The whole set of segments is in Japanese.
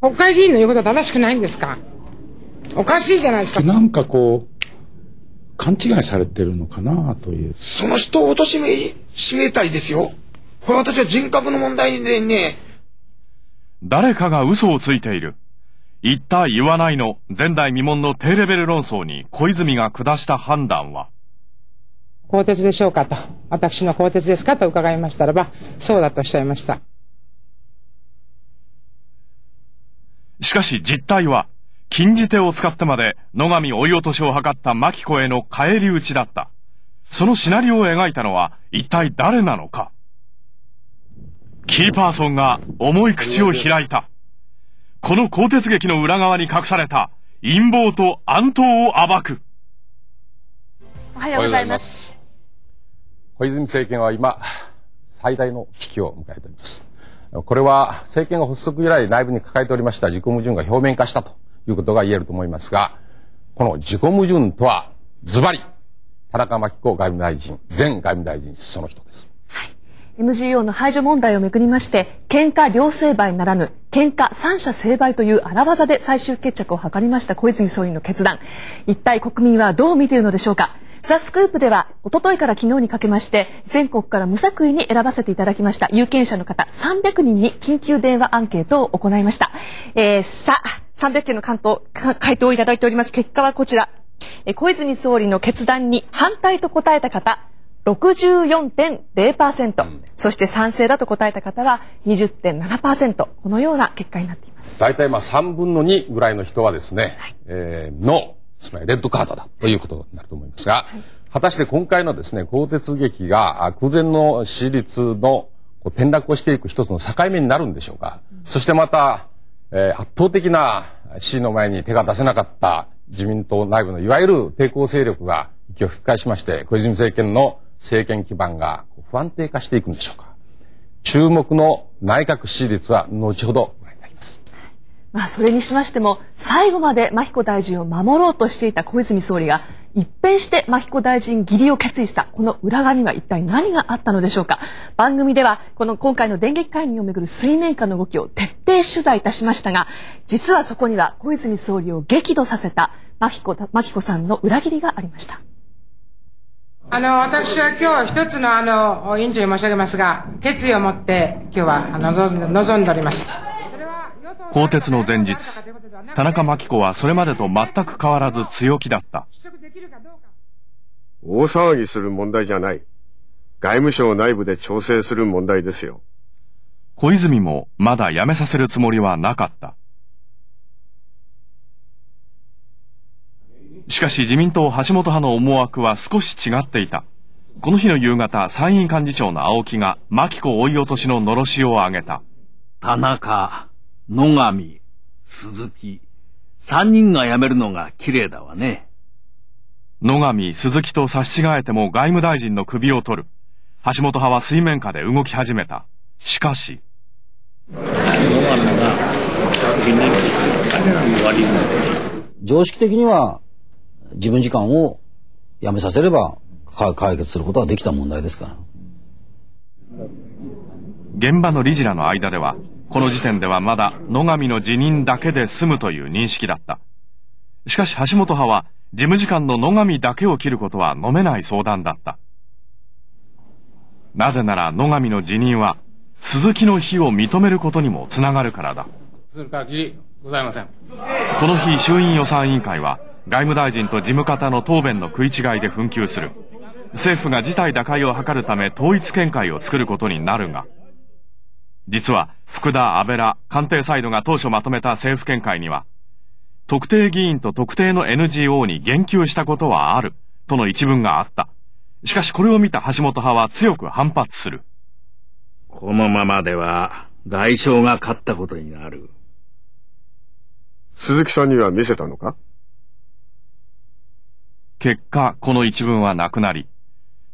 国会議員の言うことは正しくないんですかおかしいじゃないですか。なんかこう、勘違いされてるのかなという。その人を貶め、しめたりですよ。これ私は人格の問題でね。誰かが嘘をついている。言った言わないの前代未聞の低レベル論争に小泉が下した判断は更迭でしょうかと、私の更迭ですかと伺いましたらば、そうだとおっしゃいました。しかし実態は、禁じ手を使ってまで野上追い落としを図った牧子への返り討ちだった。そのシナリオを描いたのは一体誰なのか。キーパーソンが重い口を開いた。この鋼鉄劇の裏側に隠された陰謀と暗闘を暴く。おはようございます。小泉政権は今、最大の危機を迎えております。これは政権が発足以来内部に抱えておりました自己矛盾が表面化したということが言えると思いますが、この自己矛盾とは、ズバリ、田中真紀子外務大臣、前外務大臣、その人です。はい。MGO の排除問題をめぐりまして、喧嘩両成敗ならぬ、喧嘩三者成敗という荒技で最終決着を図りました小泉総理の決断。一体国民はどう見ているのでしょうか。ザ・スクープでは、おとといから昨日にかけまして、全国から無作為に選ばせていただきました、有権者の方300人に緊急電話アンケートを行いました。えー、さあ、300件の関東、回答をいただいております。結果はこちら。え小泉総理の決断に反対と答えた方、64.0%、うん、そして賛成だと答えた方は20.7%このような結果になっています大体まあ3分の2ぐらいの人はですね、はい、えー、ノつまりレッドカードだということになると思いますが、はい、果たして今回のですね、鋼鉄劇が空前の私立の転落をしていく一つの境目になるんでしょうか。うん、そしてまた、えー、圧倒的な支持の前に手が出せなかった自民党内部のいわゆる抵抗勢力が息を吹き返しまして、小泉政権の政権基盤が不安定化していくんでしょうか。注目の内閣支持率は後ほどまあ、それにしましても最後まで真彦大臣を守ろうとしていた小泉総理が一変して真彦大臣義理を決意したこの裏側には一体何があったのでしょうか番組ではこの今回の電撃会議をめぐる水面下の動きを徹底取材いたしましたが実はそこには小泉総理を激怒させた真彦真彦さんの裏切りがありましたあの私は今日一つのあの委員長に申し上げますが決意を持って今日はあの望んでおります。更迭の前日、田中真紀子はそれまでと全く変わらず強気だった。大騒ぎする問題じゃない。外務省内部で調整する問題ですよ。小泉もまだ辞めさせるつもりはなかった。しかし自民党橋本派の思惑は少し違っていた。この日の夕方、参院幹事長の青木が、牧子追い落としののろしを上げた。田中、野上、鈴木、三人が辞めるのが綺麗だわね。野上、鈴木と差し違えても外務大臣の首を取る。橋本派は水面下で動き始めた。しかし。野上がにの常識的には自分時間をやめさせれば解決することはできた問題ですから。現場の理事らの間ではこの時点ではまだ野上の辞任だけで済むという認識だった。しかし橋本派は事務次官の野上だけを切ることは飲めない相談だった。なぜなら野上の辞任は鈴木の非を認めることにもつながるからだ。ございません。この日衆院予算委員会は外務大臣と事務方の答弁の食い違いで紛糾する。政府が事態打開を図るため統一見解を作ることになるが。実は福田、安倍ら官邸サイドが当初まとめた政府見解には、特定議員と特定の NGO に言及したことはあるとの一文があった。しかしこれを見た橋本派は強く反発する。このままでは外相が勝ったことになる。鈴木さんには見せたのか結果、この一文はなくなり、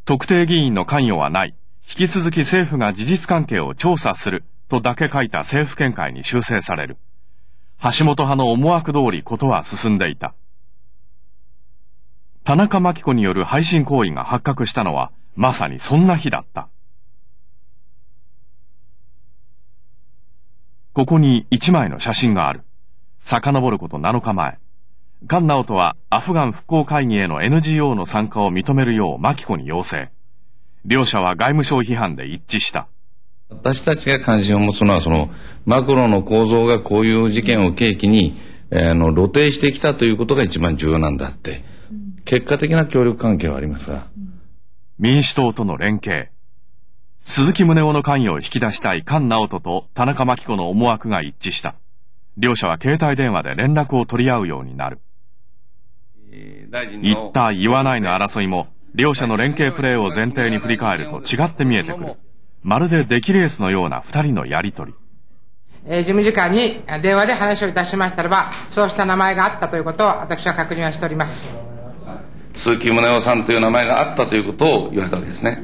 特定議員の関与はない。引き続き政府が事実関係を調査するとだけ書いた政府見解に修正される。橋本派の思惑通りことは進んでいた。田中真紀子による配信行為が発覚したのは、まさにそんな日だった。ここに一枚の写真がある。遡ること7日前。菅直人はアフガン復興会議への NGO の参加を認めるよう真紀子に要請。両者は外務省批判で一致した。私たちが関心を持つのは、その、マクロの構造がこういう事件を契機に、えー、の露呈してきたということが一番重要なんだって、結果的な協力関係はありますが、民主党との連携鈴木宗男の関与を引き出したい菅直人と田中真紀子の思惑が一致した両者は携帯電話で連絡を取り合うようになる言った言わないの争いも両者の連携プレーを前提に振り返ると違って見えてくる。まるで出来レースのような二人のやりとり。えー、事務次官に電話で話をいたしましたらば、そうした名前があったということを私は確認はしております。鈴木宗男さんという名前があったということを言われたわけですね。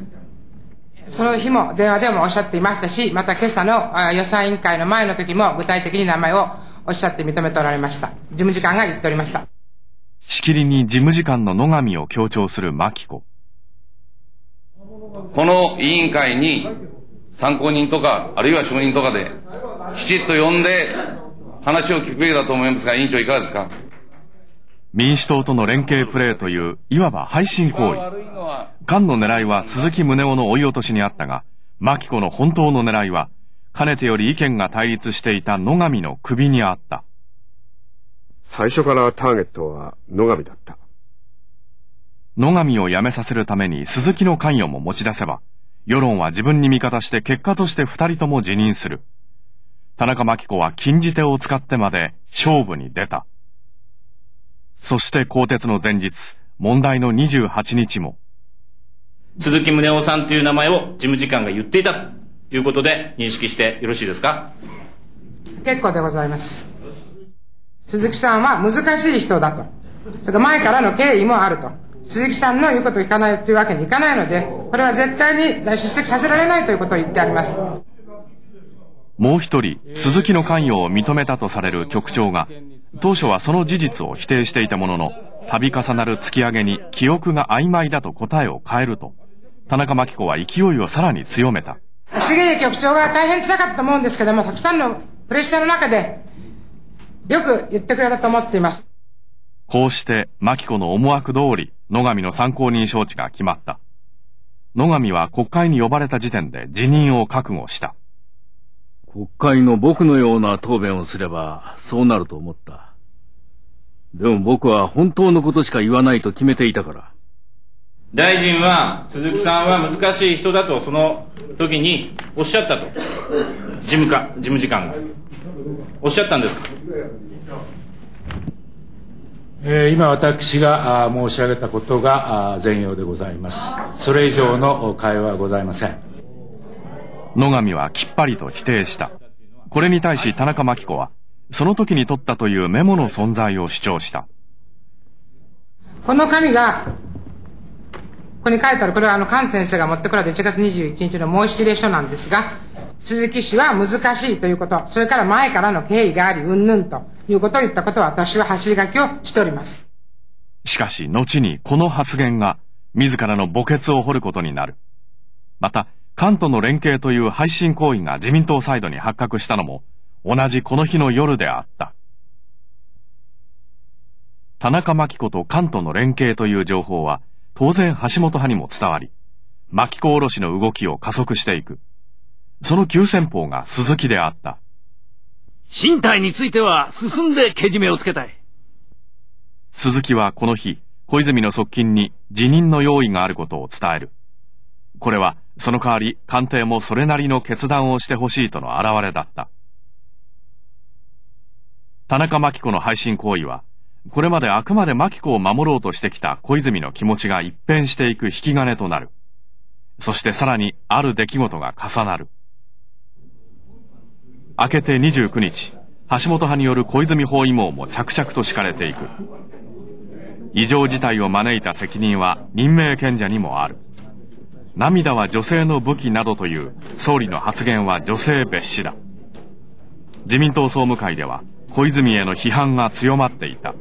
その日も電話でもおっしゃっていましたし、また今朝の予算委員会の前の時も具体的に名前をおっしゃって認めておられました。事務次官が言っておりました。しきりに事務次官の野上を強調する牧子。この委員会に参考人とか、あるいは証人とかで、きちっと呼んで話を聞くべきだと思いますが、委員長いかがですか民主党との連携プレーという、いわば配信行為。菅の狙いは鈴木宗男の追い落としにあったが、牧子の本当の狙いは、かねてより意見が対立していた野上の首にあった。最初からターゲットは野上だった。野上を辞めさせるために鈴木の関与も持ち出せば、世論は自分に味方して結果として二人とも辞任する。田中真紀子は禁じ手を使ってまで勝負に出た。そして鋼鉄の前日、問題の28日も。鈴木宗男さんという名前を事務次官が言っていたということで認識してよろしいですか結構でございます。鈴木さんは難しい人だと。それから前からの経緯もあると。鈴木さんの言うことを聞かないというわけにいかないので、これは絶対に出席させられないということを言ってあります。もう一人、鈴木の関与を認めたとされる局長が、当初はその事実を否定していたものの、度重なる突き上げに記憶が曖昧だと答えを変えると、田中真紀子は勢いをさらに強めた。重江局長が大変辛かったと思うんですけども、たくさんのプレッシャーの中で、よく言ってくれたと思っています。こうして、牧子の思惑通り、野上の参考人招致が決まった。野上は国会に呼ばれた時点で辞任を覚悟した。国会の僕のような答弁をすれば、そうなると思った。でも僕は本当のことしか言わないと決めていたから。大臣は、鈴木さんは難しい人だと、その時におっしゃったと。事務課、事務次官が。おっしゃったんですか今私が申し上げたことが全容でございます。それ以上の会話はございません。野上はきっぱりと否定した。これに対し田中真紀子は、その時に取ったというメモの存在を主張した。この紙が、ここに書いてある、これはあの、菅先生が持ってこられた1月21日の申し入れ書なんですが、鈴木氏は難しいということ、それから前からの経緯があり、うんぬんということを言ったことは私は走り書きをしております。しかし、後にこの発言が自らの墓穴を掘ることになる。また、関東の連携という配信行為が自民党サイドに発覚したのも、同じこの日の夜であった。田中真紀子と関東の連携という情報は、当然橋本派にも伝わり、真紀子おろしの動きを加速していく。その急先鋒が鈴木であった。身体については進んでけじめをつけたい。鈴木はこの日、小泉の側近に辞任の用意があることを伝える。これは、その代わり官邸もそれなりの決断をしてほしいとの表れだった。田中真紀子の配信行為は、これまであくまで真紀子を守ろうとしてきた小泉の気持ちが一変していく引き金となる。そしてさらにある出来事が重なる。明けて29日、橋本派による小泉包囲網も着々と敷かれていく。異常事態を招いた責任は任命権者にもある。涙は女性の武器などという総理の発言は女性蔑視だ。自民党総務会では小泉への批判が強まっていた。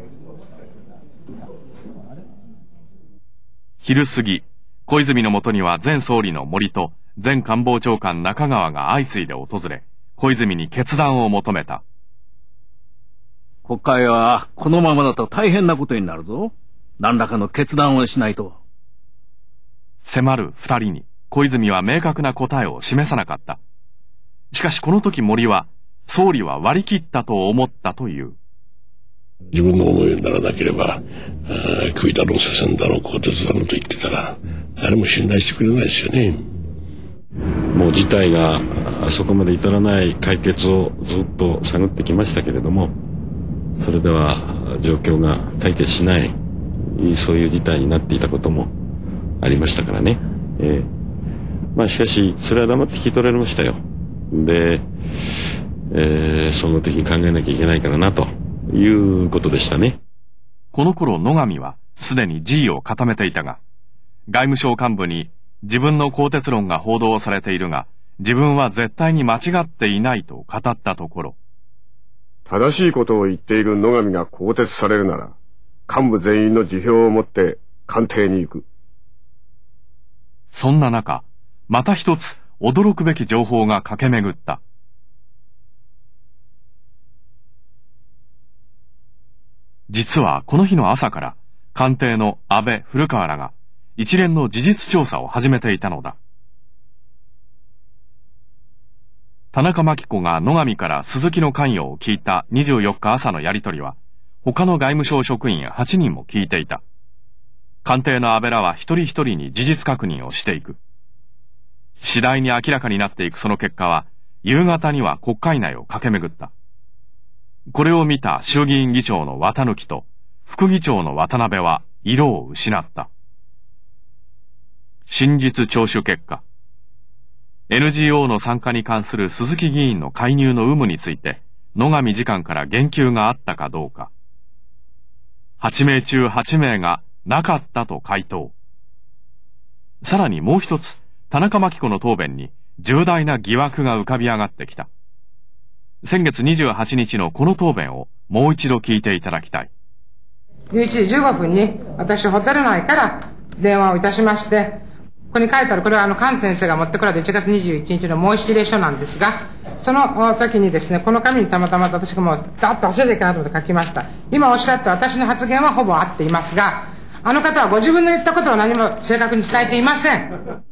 昼過ぎ、小泉のもとには前総理の森と前官房長官中川が相次いで訪れ、小泉に決断を求めた。国会はこのままだと大変なことになるぞ。何らかの決断をしないと。迫る二人に小泉は明確な答えを示さなかった。しかしこの時森は、総理は割り切ったと思ったという。自分の思いにならなければ、あ食いだろう、せせんだろう、鋼鉄だろうと言ってたら、誰も信頼してくれないですよね。もう事態があそこまで至らない解決をずっと探ってきましたけれども、それでは状況が解決しない、そういう事態になっていたこともありましたからね。えー、まあしかし、それは黙って聞き取られましたよ。で、えー、その時に考えなきゃいけないからな、ということでしたね。この頃野上はすでに G を固めていたが、外務省幹部に自分の鋼鉄論が報道されているが、自分は絶対に間違っていないと語ったところ。正しいことを言っている野上が更迭されるなら、幹部全員の辞表を持って官邸に行く。そんな中、また一つ驚くべき情報が駆け巡った。実はこの日の朝から、官邸の安倍古川らが一連の事実調査を始めていたのだ。田中真紀子が野上から鈴木の関与を聞いた24日朝のやりとりは、他の外務省職員8人も聞いていた。官邸の安倍らは一人一人に事実確認をしていく。次第に明らかになっていくその結果は、夕方には国会内を駆け巡った。これを見た衆議院議長の綿貫と副議長の渡辺は色を失った。真実聴取結果 NGO の参加に関する鈴木議員の介入の有無について野上次官から言及があったかどうか8名中8名がなかったと回答さらにもう一つ田中真紀子の答弁に重大な疑惑が浮かび上がってきた先月28日のこの答弁をもう一度聞いていただきたい11時15分に私ホテル内から電話をいたしましてここに書いてある、これはあの、菅先生が持ってこられた1月21日の申し入れ書なんですが、その時にですね、この紙にたまたま私がもう、だっと忘れていけないと思って書きました。今おっしゃった私の発言はほぼ合っていますが、あの方はご自分の言ったことを何も正確に伝えていません。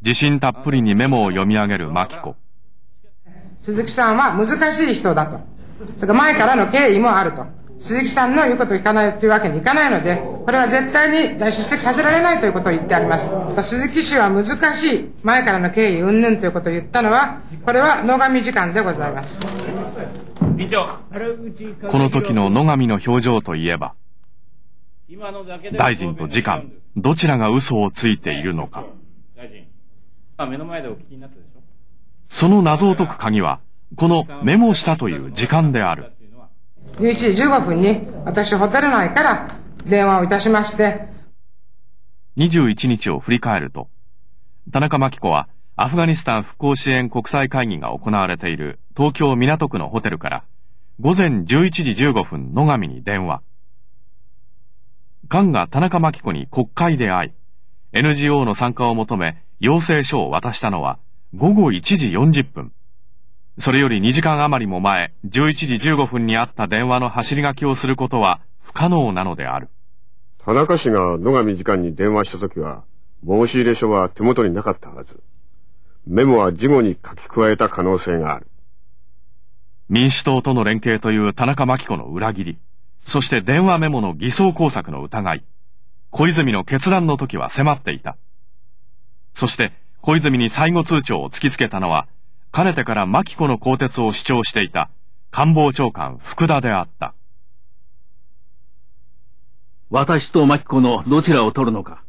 自信たっぷりにメモを読み上げる牧子。鈴木さんは難しい人だと。それから前からの経緯もあると。鈴木さんの言うことを聞かないというわけにいかないので、これは絶対に出席させられないということを言ってあります。鈴木氏は難しい、前からの経緯云々ということを言ったのは、これは野上時間でございます。委長この時の野上の表情といえば、大臣と次官、どちらが嘘をついているのか。その謎を解く鍵は、このメモしたという時間である。11時15分に私ホテル内から電話をいたしまして。21日を振り返ると、田中真紀子はアフガニスタン復興支援国際会議が行われている東京港区のホテルから午前11時15分野上に電話。菅が田中真紀子に国会で会い、NGO の参加を求め要請書を渡したのは午後1時40分。それより2時間余りも前、11時15分にあった電話の走り書きをすることは不可能なのである。田中氏が野上次官に電話した時は、申し入れ書は手元になかったはず。メモは事後に書き加えた可能性がある。民主党との連携という田中真紀子の裏切り、そして電話メモの偽装工作の疑い、小泉の決断の時は迫っていた。そして、小泉に最後通帳を突きつけたのは、かねてから牧子の更迭を主張していた官房長官福田であった。私と牧子のどちらを取るのか